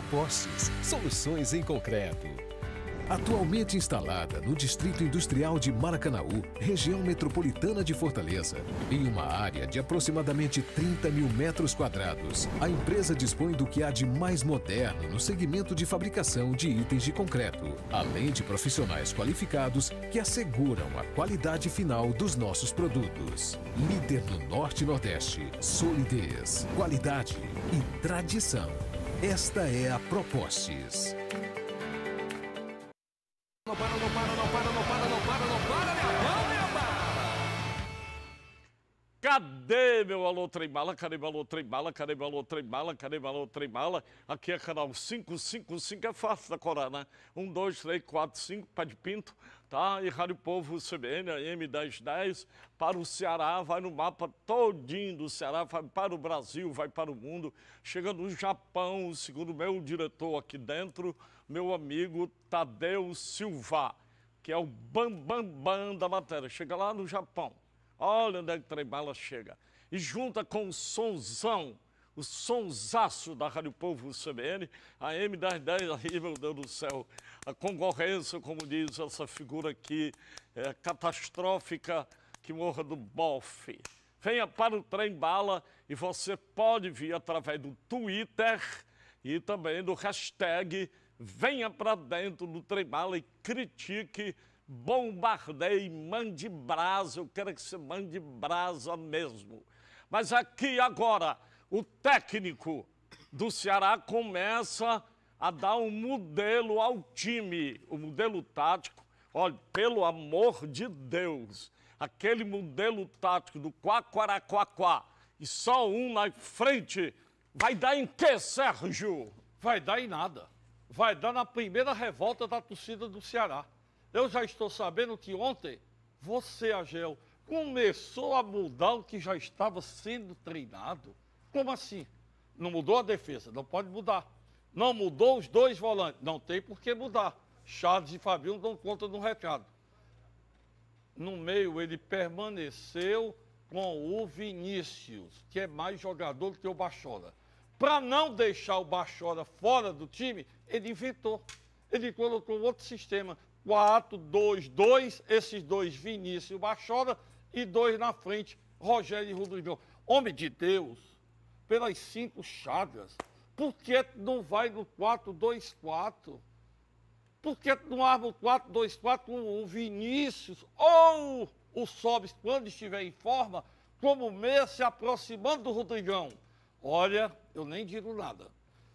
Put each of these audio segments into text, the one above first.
propostas, soluções em concreto. Atualmente instalada no Distrito Industrial de Maracanaú, região metropolitana de Fortaleza, em uma área de aproximadamente 30 mil metros quadrados, a empresa dispõe do que há de mais moderno no segmento de fabricação de itens de concreto, além de profissionais qualificados que asseguram a qualidade final dos nossos produtos. Líder no Norte e Nordeste, solidez, qualidade e tradição. Esta é a Propostis. Canibalou Trembala, Canibalou Trembala, Canibalou Trembala, Canibalou Trembala. Aqui é canal 555, é fácil da decorar, né? 1, 2, 3, 4, 5, pé de pinto, tá? E Rádio Povo CBN, AM 1010, para o Ceará, vai no mapa todinho do Ceará, vai para o Brasil, vai para o mundo. Chega no Japão, segundo meu diretor aqui dentro, meu amigo Tadeu Silva, que é o bambambam bam, bam da matéria. Chega lá no Japão. Olha onde é que Trembala chega e junta com o sonzão, o Sonzaço da Rádio Povo CBN, a M das 10 aí, meu Deus do céu, a concorrência, como diz essa figura aqui, é, catastrófica que morra do bofe. Venha para o Trem Bala e você pode vir através do Twitter e também do hashtag Venha para dentro do Trem Bala e critique bombardeie, mande brasa, eu quero que você mande brasa mesmo. Mas aqui agora, o técnico do Ceará começa a dar um modelo ao time, o um modelo tático. Olha, pelo amor de Deus, aquele modelo tático do quaquaraquaquá e só um na frente, vai dar em que, Sérgio? Vai dar em nada. Vai dar na primeira revolta da torcida do Ceará. Eu já estou sabendo que ontem você, Agel, começou a mudar o que já estava sendo treinado. Como assim? Não mudou a defesa, não pode mudar. Não mudou os dois volantes, não tem por que mudar. Chaves e Fabinho dão conta do recado. No meio, ele permaneceu com o Vinícius, que é mais jogador do que o Bachola. Para não deixar o Bachola fora do time, ele inventou. Ele colocou outro sistema, 4, 2, 2, esses dois, Vinícius e o Bachola, e dois na frente, Rogério e Rodrigão. Homem de Deus, pelas cinco chagas, por que não vai no 4-2-4? Por que não arma o 4-2-4 o Vinícius ou o Sobes, quando estiver em forma, como meia se aproximando do Rodrigão? Olha, eu nem digo nada.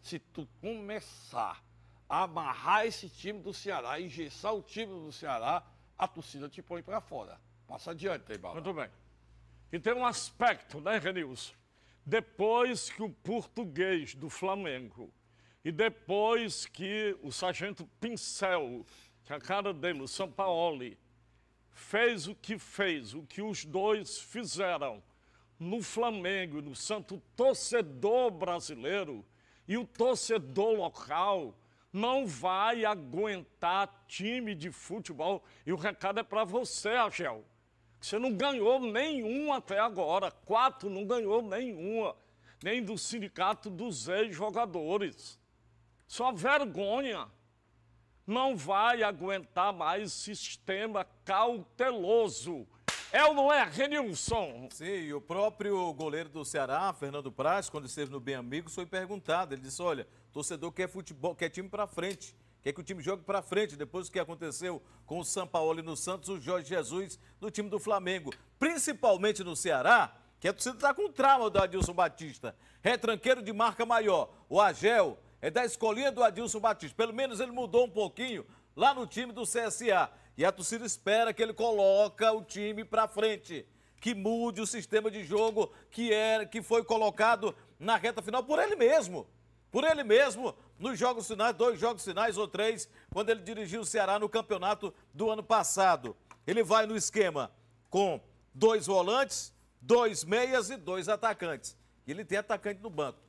Se tu começar a amarrar esse time do Ceará, engessar o time do Ceará, a torcida te põe para fora. Passa adiante, Teibala. Muito bem. E tem um aspecto, né, Renilson? Depois que o português do Flamengo e depois que o sargento Pincel, que é a cara dele, o Sampaoli, fez o que fez, o que os dois fizeram no Flamengo e no Santo, torcedor brasileiro e o torcedor local não vai aguentar time de futebol. E o recado é para você, Angel. Você não ganhou nenhuma até agora. Quatro não ganhou nenhuma, nem do sindicato dos ex-jogadores. Só vergonha. Não vai aguentar mais sistema cauteloso. É ou não é, Renilson? Sim, o próprio goleiro do Ceará, Fernando Praz, quando esteve no Bem Amigos, foi perguntado. Ele disse, olha, torcedor quer futebol, quer time para frente. Quer é que o time jogue para frente depois do que aconteceu com o São Paulo e no Santos, o Jorge Jesus no time do Flamengo. Principalmente no Ceará, que a torcida está com trauma do Adilson Batista. Retranqueiro é de marca maior. O Agel é da escolinha do Adilson Batista. Pelo menos ele mudou um pouquinho lá no time do CSA. E a torcida espera que ele coloca o time para frente, que mude o sistema de jogo que era que foi colocado na reta final por ele mesmo. Por ele mesmo nos jogos finais, dois jogos finais ou três, quando ele dirigiu o Ceará no campeonato do ano passado. Ele vai no esquema com dois volantes, dois meias e dois atacantes. E ele tem atacante no banco.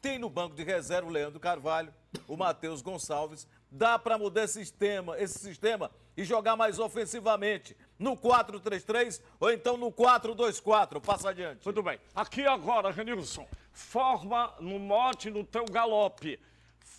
Tem no banco de reserva o Leandro Carvalho, o Matheus Gonçalves. Dá para mudar esse sistema, esse sistema e jogar mais ofensivamente no 4-3-3 ou então no 4-2-4. Passa adiante. muito bem. Aqui agora, Renilson, forma no mote no teu galope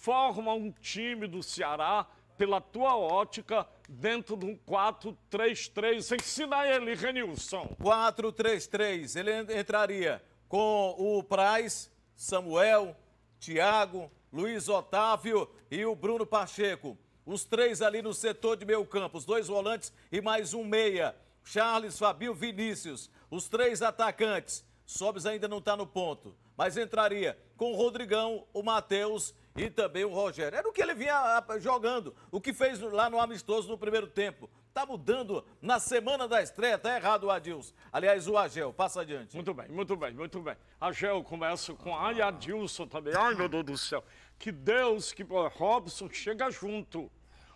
forma um time do Ceará pela tua ótica dentro de um 4-3-3. Ensina ele, Renilson. 4-3-3. Ele entraria com o Praz, Samuel, Thiago, Luiz Otávio e o Bruno Pacheco. Os três ali no setor de meio campo, os dois volantes e mais um meia. Charles, Fabio, Vinícius. Os três atacantes. Sobes ainda não está no ponto, mas entraria com o Rodrigão, o Matheus e também o Rogério. Era o que ele vinha ah, jogando, o que fez lá no amistoso no primeiro tempo. Tá mudando na semana da estreia, tá errado o Adilson. Aliás, o Agel, passa adiante. Muito bem, muito bem, muito bem. Agel começa com ah. ai Adilson também. Ai, meu Deus do céu. Que Deus, que Robson chega junto.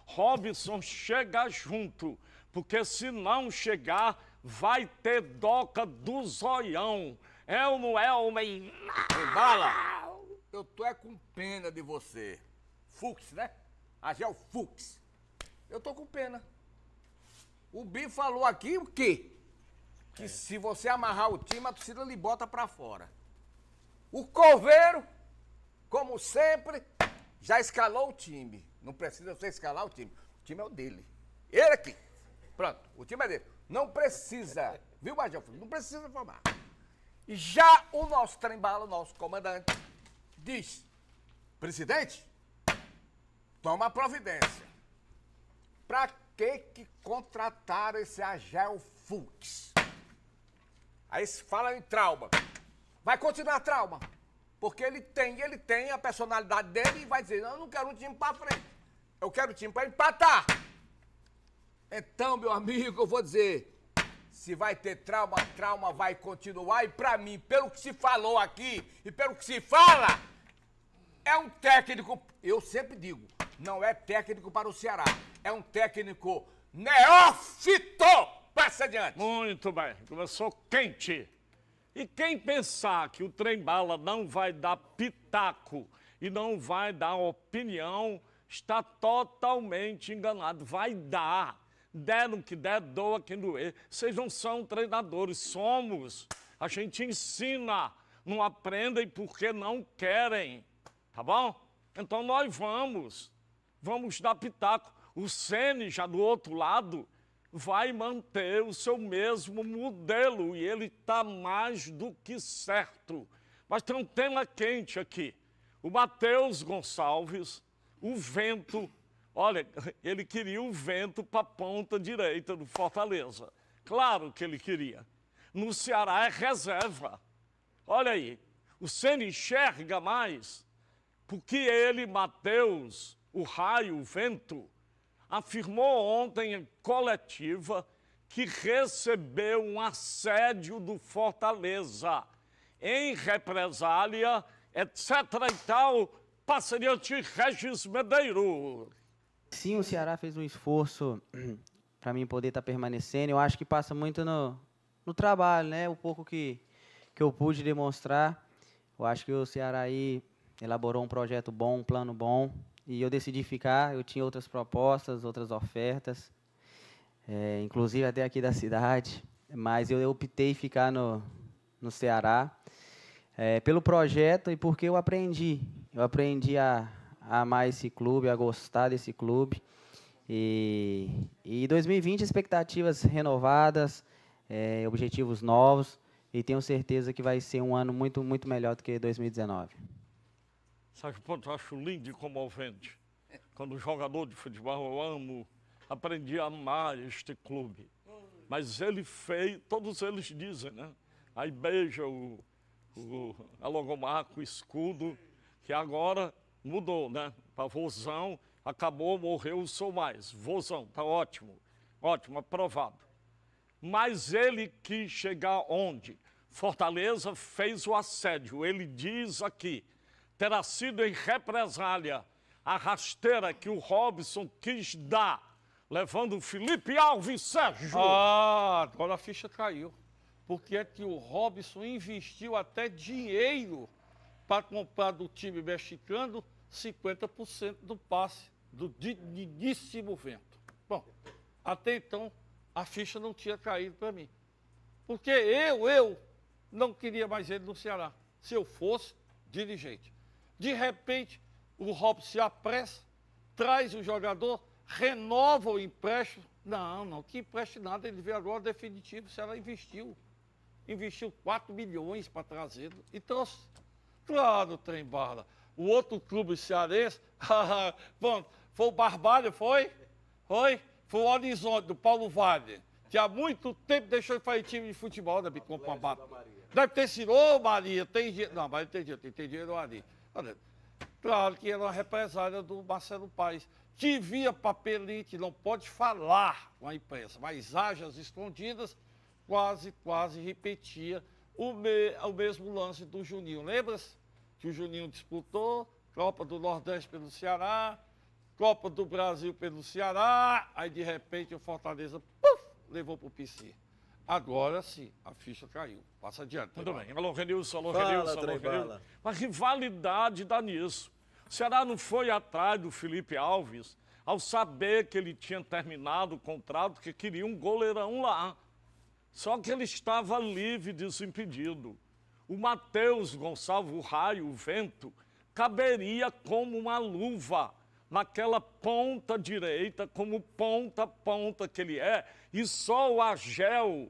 Robson chega junto, porque se não chegar, vai ter doca do zoião. É ou não é, homem? Bala! Eu tô é com pena de você. Fux, né? Agel é Fux. Eu tô com pena. O Bi falou aqui o quê? Que é. se você amarrar o time, a torcida lhe bota pra fora. O Coveiro, como sempre, já escalou o time. Não precisa você escalar o time. O time é o dele. Ele aqui. Pronto, o time é dele. Não precisa, viu, Agel Fux? Não precisa formar. Já o nosso trem-bala, o nosso comandante, diz: presidente, toma providência. Para que que contrataram esse Agel Fuchs? Aí se fala em trauma. Vai continuar trauma. Porque ele tem, ele tem a personalidade dele e vai dizer, não, eu não quero um time para frente. Eu quero um time para empatar. Então, meu amigo, eu vou dizer, se vai ter trauma, trauma vai continuar. E para mim, pelo que se falou aqui e pelo que se fala, é um técnico, eu sempre digo, não é técnico para o Ceará. É um técnico neófito! Passa adiante. Muito bem, começou quente. E quem pensar que o trem-bala não vai dar pitaco e não vai dar opinião, está totalmente enganado. Vai dar. Deram que der, doa quem doer. Vocês não são treinadores, somos. A gente ensina, não aprendem porque não querem. Tá bom? Então nós vamos, vamos dar pitaco. O Sene já do outro lado vai manter o seu mesmo modelo e ele está mais do que certo. Mas tem um tema quente aqui. O Matheus Gonçalves, o vento. Olha, ele queria o vento para a ponta direita do Fortaleza. Claro que ele queria. No Ceará é reserva. Olha aí, o Sene enxerga mais porque ele, Mateus, o raio, o vento, afirmou ontem em coletiva que recebeu um assédio do Fortaleza em represália, etc. e tal, parceria de Regis Medeiro. Sim, o Ceará fez um esforço para mim poder estar tá permanecendo. Eu acho que passa muito no, no trabalho, né? O pouco que, que eu pude demonstrar. Eu acho que o Ceará aí elaborou um projeto bom, um plano bom, e eu decidi ficar. Eu tinha outras propostas, outras ofertas, é, inclusive até aqui da cidade, mas eu, optei ficar no, no Ceará é, pelo projeto e porque eu aprendi. Eu aprendi a, a amar esse clube, a gostar desse clube. E, e 2020, expectativas renovadas, é, objetivos novos, e tenho certeza que vai ser um ano muito, muito melhor do que 2019. Sabe quanto eu acho lindo e comovente? Quando jogador de futebol, eu amo, aprendi a amar este clube. Mas ele fez, todos eles dizem, né? Aí beija o, o a logomarca, o escudo, que agora mudou, né? Para Vozão, acabou, morreu, sou mais. Vozão, tá ótimo. Ótimo, aprovado. Mas ele quis chegar onde? Fortaleza fez o assédio. Ele diz aqui, terá sido em represália a rasteira que o Robson quis dar, levando Felipe Alves Sérgio. Ah, agora a ficha caiu. Porque é que o Robson investiu até dinheiro para comprar do time mexicano 50% do passe do digníssimo vento. Bom, até então a ficha não tinha caído para mim. Porque eu, eu não queria mais ele no Ceará, se eu fosse dirigente. De repente, o Robson se apressa, traz o jogador, renova o empréstimo. Não, não, que empréstimo nada, ele vê agora definitivo se ela investiu. Investiu 4 milhões para trazer e trouxe. Claro, trem bala. O outro clube cearense, bom, foi o Barbalho, foi? Foi? Foi o Horizonte, do Paulo Vale, que há muito tempo deixou de fazer time de futebol, né, Bicom Deve ter sido, ô Maria, tem dinheiro. Não, mas tem dinheiro, tem dinheiro ali. Olha, claro que era é uma represália do Marcelo Paes. Que via papelite, não pode falar com a imprensa, mas às escondidas, quase, quase repetia o, me, o mesmo lance do Juninho. Lembra-se que o Juninho disputou Copa do Nordeste pelo Ceará, Copa do Brasil pelo Ceará, aí de repente o Fortaleza, puf, levou para o PC. Agora sim, a ficha caiu. Passa adiante. Tudo bem. Alô, Renilson, alô, Renilson, alô, Renilson. Mas rivalidade dá nisso. Será não foi atrás do Felipe Alves ao saber que ele tinha terminado o contrato, que queria um goleirão lá. Só que ele estava livre, desimpedido. O Matheus Gonçalves, o raio, o vento, caberia como uma luva naquela ponta direita, como ponta a ponta que ele é, e só o Agel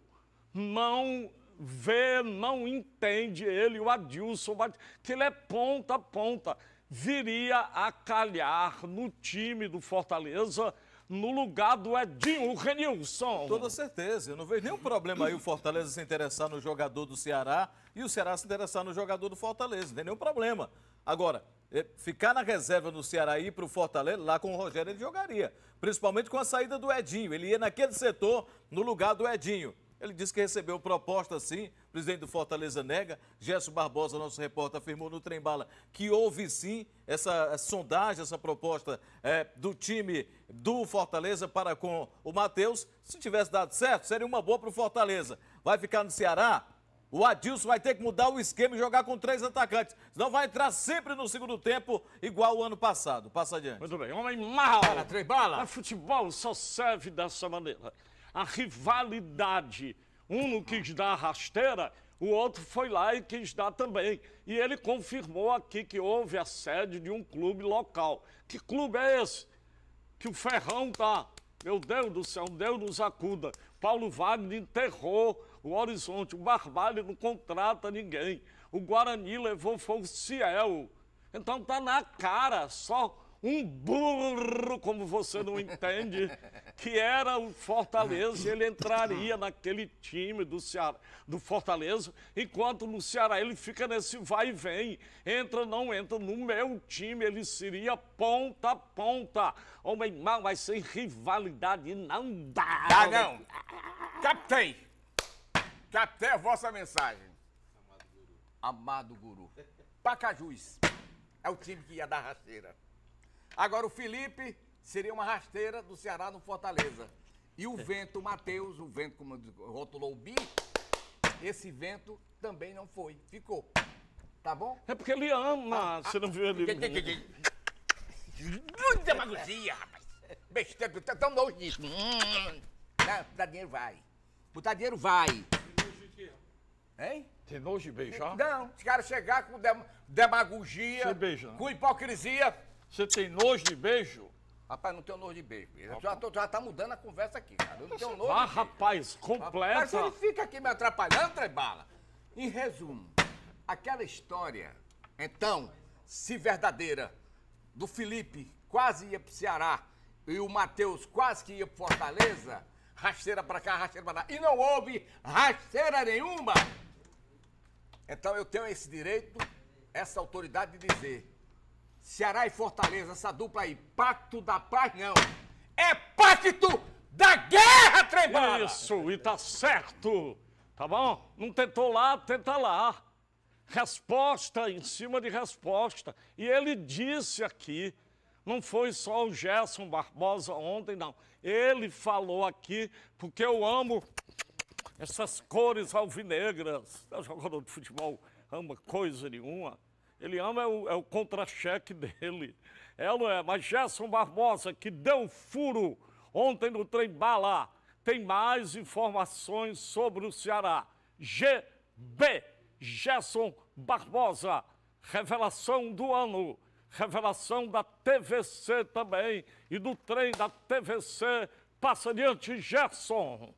não vê, não entende ele, o Adilson, que ele é ponta a ponta, viria a calhar no time do Fortaleza no lugar do Edinho Renilson. Toda certeza. Eu não vejo nenhum problema aí o Fortaleza se interessar no jogador do Ceará e o Ceará se interessar no jogador do Fortaleza. Não tem nenhum problema. Agora, é, ficar na reserva no Ceará e ir para o Fortaleza, lá com o Rogério ele jogaria. Principalmente com a saída do Edinho. Ele ia naquele setor no lugar do Edinho. Ele disse que recebeu proposta sim, o presidente do Fortaleza nega. Gerson Barbosa, nosso repórter, afirmou no Trembala que houve sim essa sondagem, essa proposta é, do time do Fortaleza para com o Matheus. Se tivesse dado certo, seria uma boa para o Fortaleza. Vai ficar no Ceará? O Adilson vai ter que mudar o esquema e jogar com três atacantes. Senão vai entrar sempre no segundo tempo, igual o ano passado. Passa adiante. Muito bem. Homem mal. Bala, três balas. Mas futebol só serve dessa maneira. A rivalidade. Um não quis dar rasteira, o outro foi lá e quis dar também. E ele confirmou aqui que houve a sede de um clube local. Que clube é esse? Que o Ferrão tá. Meu Deus do céu, Deus nos acuda. Paulo Wagner enterrou o Horizonte, o Barbalho não contrata ninguém. O Guarani levou fogo Ciel. Então tá na cara, só um burro, como você não entende, que era o Fortaleza, ele entraria naquele time do, Ceará, do Fortaleza, enquanto no Ceará ele fica nesse vai e vem, entra, não entra, no meu time ele seria ponta a ponta. Homem mal, mas sem rivalidade não dá. Dá não até a vossa mensagem. Amado Guru. Amado Guru. Pacajus. É o time que ia dar rasteira. Agora o Felipe seria uma rasteira do Ceará no Fortaleza. E o vento, Matheus, o vento, como rotulou o Bi, esse vento também não foi. Ficou. Tá bom? É porque ele ama. Ah, você não viu ele. Muita demagogia, rapaz. Besteira, tá tão longe disso. Hum. dinheiro vai. Botar dinheiro vai. Hein? Tem nojo de beijar? Não, os caras chegar com dem demagogia, beija, com hipocrisia. Você tem nojo de beijo? Rapaz, não tenho nojo de beijo. Tá já, tô, já tá mudando a conversa aqui, cara. Eu não tenho nojo. Ah, rapaz, completa. Mas ele fica aqui me atrapalhando, Trebala. Em resumo, aquela história, então, se verdadeira, do Felipe quase ia pro Ceará e o Matheus quase que ia pro Fortaleza, rasteira pra cá, rasteira pra lá. E não houve rasteira nenhuma. Então eu tenho esse direito, essa autoridade de dizer: Ceará e Fortaleza, essa dupla aí, pacto da paz não. É pacto da guerra, Trembala! Isso, e tá certo. Tá bom? Não tentou lá, tenta lá. Resposta em cima de resposta. E ele disse aqui, não foi só o Gerson Barbosa ontem, não. Ele falou aqui, porque eu amo essas cores alvinegras. O tá jogador de futebol ama coisa nenhuma. Ele ama é o, é o contra-cheque dele. É é? Mas Gerson Barbosa, que deu furo ontem no trem bala, tem mais informações sobre o Ceará. GB, Gerson Barbosa, revelação do ano, revelação da TVC também e do trem da TVC. Passa de Gerson.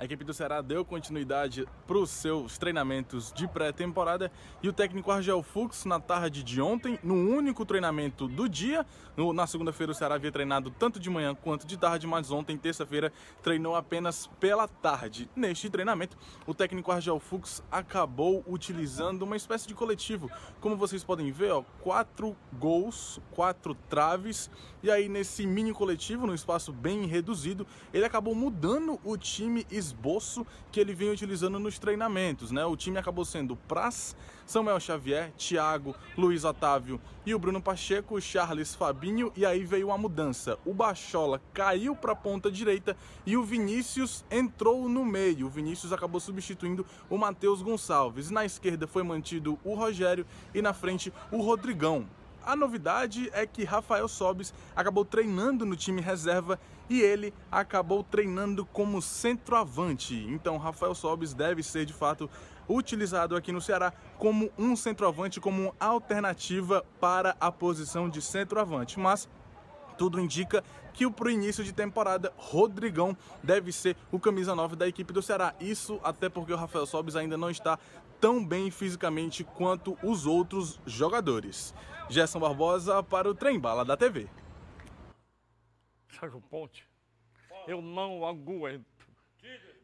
A equipe do Ceará deu continuidade para os seus treinamentos de pré-temporada e o técnico Argel Fux, na tarde de ontem, no único treinamento do dia, no, na segunda-feira o Ceará havia treinado tanto de manhã quanto de tarde, mas ontem, terça-feira, treinou apenas pela tarde. Neste treinamento, o técnico Argel Fux acabou utilizando uma espécie de coletivo. Como vocês podem ver, ó, quatro gols, quatro traves, e aí nesse mini coletivo, num espaço bem reduzido, ele acabou mudando o time e esboço que ele vem utilizando nos treinamentos, né? O time acabou sendo Praz, Samuel Xavier, Thiago, Luiz Otávio e o Bruno Pacheco, Charles Fabinho e aí veio a mudança. O Bachola caiu para a ponta direita e o Vinícius entrou no meio. O Vinícius acabou substituindo o Matheus Gonçalves. Na esquerda foi mantido o Rogério e na frente o Rodrigão. A novidade é que Rafael Sobis acabou treinando no time reserva e ele acabou treinando como centroavante. Então, Rafael Sobis deve ser de fato utilizado aqui no Ceará como um centroavante, como uma alternativa para a posição de centroavante. Mas tudo indica que para o início de temporada, Rodrigão deve ser o camisa 9 da equipe do Ceará. Isso até porque o Rafael Sobis ainda não está tão bem fisicamente quanto os outros jogadores. Gerson Barbosa para o Trem Bala da TV. Sérgio Ponte, eu não aguento.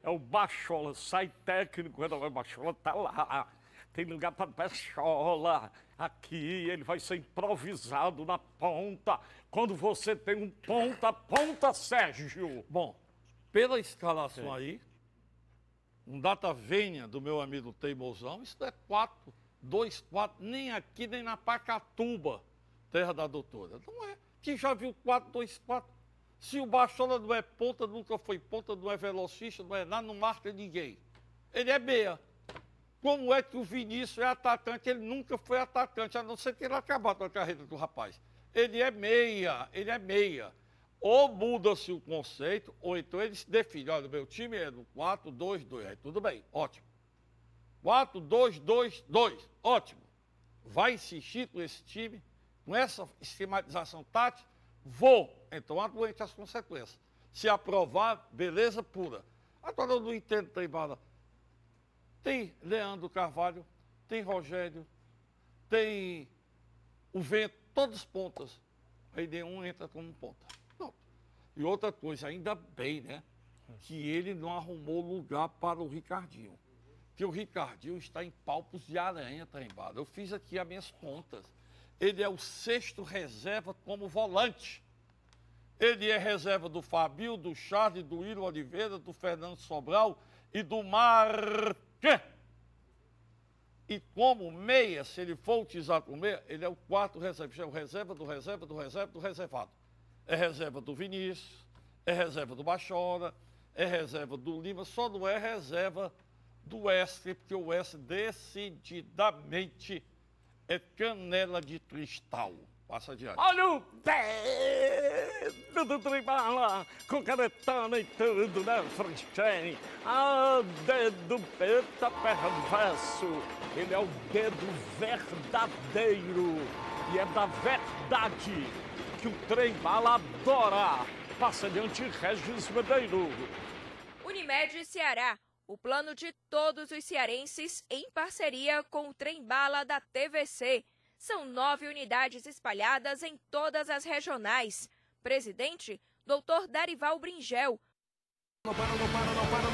É o Bachola, sai técnico, é o Bachola tá lá. Tem lugar para Bachola aqui, ele vai ser improvisado na ponta. Quando você tem um ponta, ponta, Sérgio. Bom, pela escalação aí, um data venha do meu amigo Teimosão, isso é 4, 2, 4, nem aqui, nem na Pacatuba, terra da doutora. Não é. Que já viu 4, 2, 4. Se o Bachola não é ponta, nunca foi ponta, não é velocista, não é nada, não marca ninguém. Ele é meia. Como é que o Vinícius é atacante? Ele nunca foi atacante, a não ser que ele acabado com a carreira do rapaz. Ele é meia, ele é meia. Ou muda-se o conceito, ou então ele se define. Olha, meu time é no 4-2-2. Aí tudo bem, ótimo. 4-2-2-2, ótimo. Vai insistir com esse time, com essa esquematização tática, Vou. Então aguente as consequências. Se aprovar, beleza pura. Agora eu não entendo, Teimada. Tem Leandro Carvalho, tem Rogério, tem o vento, todas pontas. Aí nenhum entra como ponta. E outra coisa, ainda bem, né? Que ele não arrumou lugar para o Ricardinho. Que o Ricardinho está em palpos de aranha, Teimada. Eu fiz aqui as minhas contas ele é o sexto reserva como volante. Ele é reserva do Fabio, do Charles, do Iro Oliveira, do Fernando Sobral e do Marquê. E como meia, se ele for utilizar como meia, ele é o quarto reserva. É o reserva do reserva do reserva do reservado. É reserva do Vinícius, é reserva do Bachora, é reserva do Lima, só não é reserva do Wesley, porque o Wesley decididamente é canela de cristal. Passa adiante. Olha o dedo do tribala, com caretana e tudo na né, frente. Ah, dedo peta perverso. Ele é o dedo verdadeiro. E é da verdade que o trem adora. Passa adiante, Regis Medeiro. Unimed Ceará. O plano de todos os cearenses em parceria com o trem-bala da TVC. São nove unidades espalhadas em todas as regionais. Presidente, Dr. Darival Bringel. Não para, não para, não para,